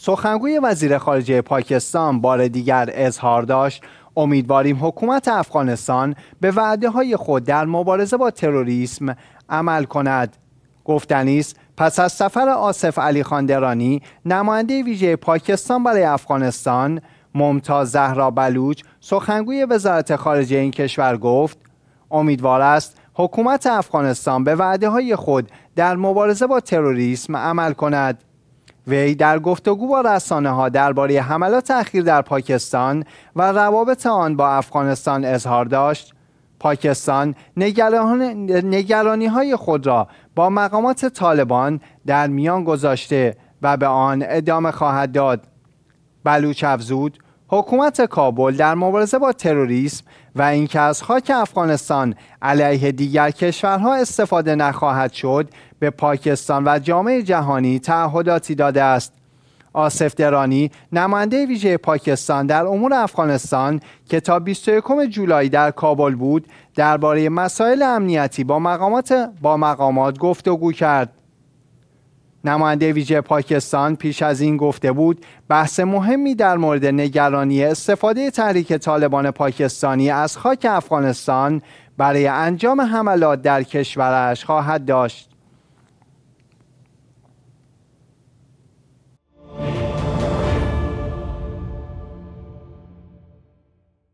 سخنگوی وزیر خارجه پاکستان بار دیگر اظهار داشت امیدواریم حکومت افغانستان به وعده های خود در مبارزه با تروریسم عمل کند گفتنی است پس از سفر آصف علی خاندرانی نماینده ویژه پاکستان برای افغانستان ممتاز زهرا بلوچ سخنگوی وزارت خارجه این کشور گفت امیدوار است حکومت افغانستان به وعده های خود در مبارزه با تروریسم عمل کند وی در گفتگو با رسانه ها درباره حملات اخیر در پاکستان و روابط آن با افغانستان اظهار داشت پاکستان نگران... های خود را با مقامات طالبان در میان گذاشته و به آن ادامه خواهد داد بلوچ افزود حکومت کابل در مبارزه با تروریسم و اینکه از خاک افغانستان علیه دیگر کشورها استفاده نخواهد شد به پاکستان و جامعه جهانی تعهداتی داده است آصف درانی نماینده ویژه پاکستان در امور افغانستان که تا 21 جولای در کابل بود درباره مسائل امنیتی با مقامات با مقامات گفتگو کرد نماینده ویژه پاکستان پیش از این گفته بود بحث مهمی در مورد نگرانی استفاده تحریک طالبان پاکستانی از خاک افغانستان برای انجام حملات در کشورش خواهد داشت